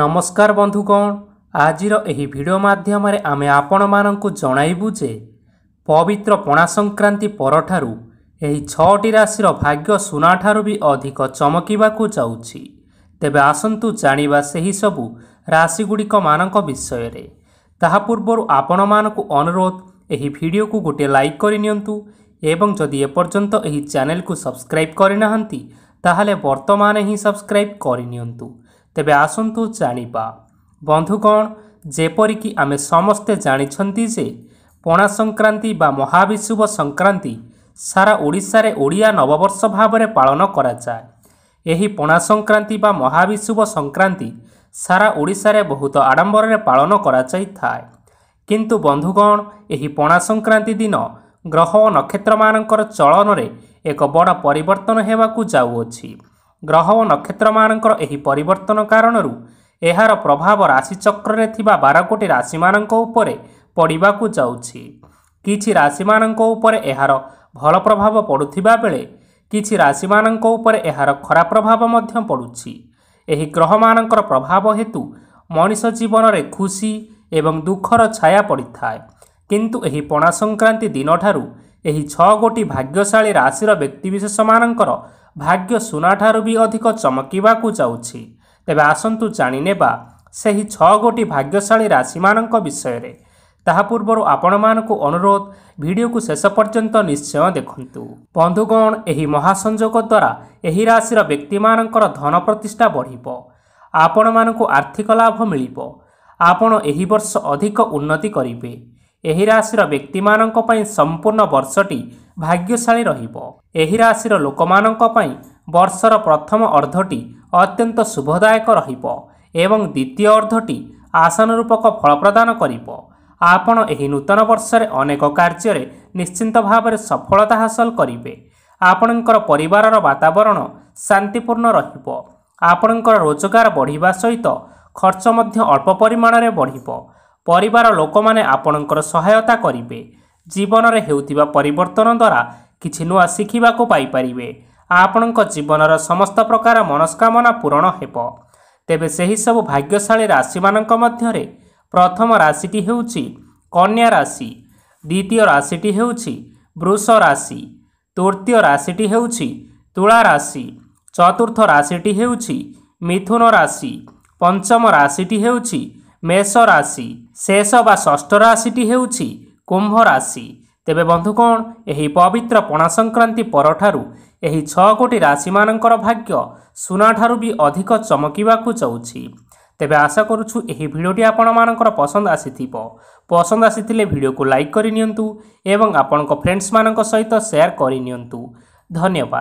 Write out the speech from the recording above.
ନମସ୍କାର ବନ୍ଧୁଗଣ ଆଜିର ଏହି ଭିଡ଼ିଓ ମାଧ୍ୟମରେ ଆମେ ଆପଣମାନଙ୍କୁ ଜଣାଇବୁ ଯେ ପବିତ୍ର ପଣା ସଂକ୍ରାନ୍ତି ପରଠାରୁ ଏହି ଛଅଟି ରାଶିର ଭାଗ୍ୟ ସୁନାଠାରୁ ବି ଅଧିକ ଚମକିବାକୁ ଯାଉଛି ତେବେ ଆସନ୍ତୁ ଜାଣିବା ସେହି ସବୁ ରାଶିଗୁଡ଼ିକମାନଙ୍କ ବିଷୟରେ ତାହା ପୂର୍ବରୁ ଆପଣମାନଙ୍କୁ ଅନୁରୋଧ ଏହି ଭିଡ଼ିଓକୁ ଗୋଟିଏ ଲାଇକ୍ କରିନିଅନ୍ତୁ ଏବଂ ଯଦି ଏପର୍ଯ୍ୟନ୍ତ ଏହି ଚ୍ୟାନେଲକୁ ସବସ୍କ୍ରାଇବ୍ କରିନାହାନ୍ତି ତାହେଲେ ବର୍ତ୍ତମାନ ହିଁ ସବସ୍କ୍ରାଇବ୍ କରିନିଅନ୍ତୁ ତେବେ ଆସନ୍ତୁ ଜାଣିବା ବନ୍ଧୁଗଣ ଯେପରିକି ଆମେ ସମସ୍ତେ ଜାଣିଛନ୍ତି ଯେ ପଣା ସଂକ୍ରାନ୍ତି ବା ମହାବିଶୁବ ସଂକ୍ରାନ୍ତି ସାରା ଓଡ଼ିଶାରେ ଓଡ଼ିଆ ନବବର୍ଷ ଭାବରେ ପାଳନ କରାଯାଏ ଏହି ପଣା ସଂକ୍ରାନ୍ତି ବା ମହାବିଶୁବ ସଂକ୍ରାନ୍ତି ସାରା ଓଡ଼ିଶାରେ ବହୁତ ଆଡ଼ମ୍ବରରେ ପାଳନ କରାଯାଇଥାଏ କିନ୍ତୁ ବନ୍ଧୁଗଣ ଏହି ପଣା ସଂକ୍ରାନ୍ତି ଦିନ ଗ୍ରହ ଓ ନକ୍ଷତ୍ରମାନଙ୍କର ଚଳନରେ ଏକ ବଡ଼ ପରିବର୍ତ୍ତନ ହେବାକୁ ଯାଉଅଛି ଗ୍ରହ ଓ ନକ୍ଷତ୍ରମାନଙ୍କର ଏହି ପରିବର୍ତ୍ତନ କାରଣରୁ ଏହାର ପ୍ରଭାବ ରାଶିଚକ୍ରରେ ଥିବା ବାର କୋଟି ରାଶିମାନଙ୍କ ଉପରେ ପଡ଼ିବାକୁ ଯାଉଛି କିଛି ରାଶିମାନଙ୍କ ଉପରେ ଏହାର ଭଲ ପ୍ରଭାବ ପଡ଼ୁଥିବା ବେଳେ କିଛି ରାଶିମାନଙ୍କ ଉପରେ ଏହାର ଖରାପ ପ୍ରଭାବ ମଧ୍ୟ ପଡ଼ୁଛି ଏହି ଗ୍ରହମାନଙ୍କର ପ୍ରଭାବ ହେତୁ ମଣିଷ ଜୀବନରେ ଖୁସି ଏବଂ ଦୁଃଖର ଛାୟା ପଡ଼ିଥାଏ କିନ୍ତୁ ଏହି ପଣା ସଂକ୍ରାନ୍ତି ଦିନଠାରୁ ଏହି ଛଅ ଗୋଟି ଭାଗ୍ୟଶାଳୀ ରାଶିର ବ୍ୟକ୍ତିବିଶେଷମାନଙ୍କର ଭାଗ୍ୟ ସୁନାଠାରୁ ବି ଅଧିକ ଚମକିବାକୁ ଯାଉଛି ତେବେ ଆସନ୍ତୁ ଜାଣିନେବା ସେହି ଛଅ ଗୋଟି ଭାଗ୍ୟଶାଳୀ ରାଶିମାନଙ୍କ ବିଷୟରେ ତାହା ପୂର୍ବରୁ ଆପଣମାନଙ୍କୁ ଅନୁରୋଧ ଭିଡ଼ିଓକୁ ଶେଷ ପର୍ଯ୍ୟନ୍ତ ନିଶ୍ଚୟ ଦେଖନ୍ତୁ ବନ୍ଧୁଗଣ ଏହି ମହାସଂଯୋଗ ଦ୍ୱାରା ଏହି ରାଶିର ବ୍ୟକ୍ତିମାନଙ୍କର ଧନ ପ୍ରତିଷ୍ଠା ବଢ଼ିବ ଆପଣମାନଙ୍କୁ ଆର୍ଥିକ ଲାଭ ମିଳିବ ଆପଣ ଏହି ବର୍ଷ ଅଧିକ ଉନ୍ନତି କରିବେ ଏହି ରାଶିର ବ୍ୟକ୍ତିମାନଙ୍କ ପାଇଁ ସମ୍ପୂର୍ଣ୍ଣ ବର୍ଷଟି ଭାଗ୍ୟଶାଳୀ ରହିବ ଏହି ରାଶିର ଲୋକମାନଙ୍କ ପାଇଁ ବର୍ଷର ପ୍ରଥମ ଅର୍ଦ୍ଧଟି ଅତ୍ୟନ୍ତ ଶୁଭଦାୟକ ରହିବ ଏବଂ ଦ୍ୱିତୀୟ ଅର୍ଦ୍ଧଟି ଆଶାନୁରୂପକ ଫଳ ପ୍ରଦାନ କରିବ ଆପଣ ଏହି ନୂତନ ବର୍ଷରେ ଅନେକ କାର୍ଯ୍ୟରେ ନିଶ୍ଚିନ୍ତ ଭାବରେ ସଫଳତା ହାସଲ କରିବେ ଆପଣଙ୍କର ପରିବାରର ବାତାବରଣ ଶାନ୍ତିପୂର୍ଣ୍ଣ ରହିବ ଆପଣଙ୍କର ରୋଜଗାର ବଢ଼ିବା ସହିତ ଖର୍ଚ୍ଚ ମଧ୍ୟ ଅଳ୍ପ ପରିମାଣରେ ବଢ଼ିବ ପରିବାର ଲୋକମାନେ ଆପଣଙ୍କର ସହାୟତା କରିବେ ଜୀବନରେ ହେଉଥିବା ପରିବର୍ତ୍ତନ ଦ୍ୱାରା କିଛି ନୂଆ ଶିଖିବାକୁ ପାଇପାରିବେ ଆପଣଙ୍କ ଜୀବନର ସମସ୍ତ ପ୍ରକାର ମନସ୍କାମନା ପୂରଣ ହେବ ତେବେ ସେହିସବୁ ଭାଗ୍ୟଶାଳୀ ରାଶିମାନଙ୍କ ମଧ୍ୟରେ ପ୍ରଥମ ରାଶିଟି ହେଉଛି କନ୍ୟା ରାଶି ଦ୍ୱିତୀୟ ରାଶିଟି ହେଉଛି ବୃଷ ରାଶି ତୃତୀୟ ରାଶିଟି ହେଉଛି ତୁଳା ରାଶି ଚତୁର୍ଥ ରାଶିଟି ହେଉଛି ମିଥୁନ ରାଶି ପଞ୍ଚମ ରାଶିଟି ହେଉଛି ମେଷ ରାଶି ଶେଷ ବା ଷଷ୍ଠ ରାଶିଟି ହେଉଛି କୁମ୍ଭ ରାଶି ତେବେ ବନ୍ଧୁ କ'ଣ ଏହି ପବିତ୍ର ପଣା ସଂକ୍ରାନ୍ତି ପରଠାରୁ ଏହି ଛଅ କୋଟି ରାଶିମାନଙ୍କର ଭାଗ୍ୟ ସୁନାଠାରୁ ବି ଅଧିକ ଚମକିବାକୁ ଯାଉଛି ତେବେ ଆଶା କରୁଛୁ ଏହି ଭିଡ଼ିଓଟି ଆପଣମାନଙ୍କର ପସନ୍ଦ ଆସିଥିବ ପସନ୍ଦ ଆସିଥିଲେ ଭିଡ଼ିଓକୁ ଲାଇକ୍ କରିନିଅନ୍ତୁ ଏବଂ ଆପଣଙ୍କ ଫ୍ରେଣ୍ଡସ୍ମାନଙ୍କ ସହିତ ସେୟାର କରିନିଅନ୍ତୁ ଧନ୍ୟବାଦ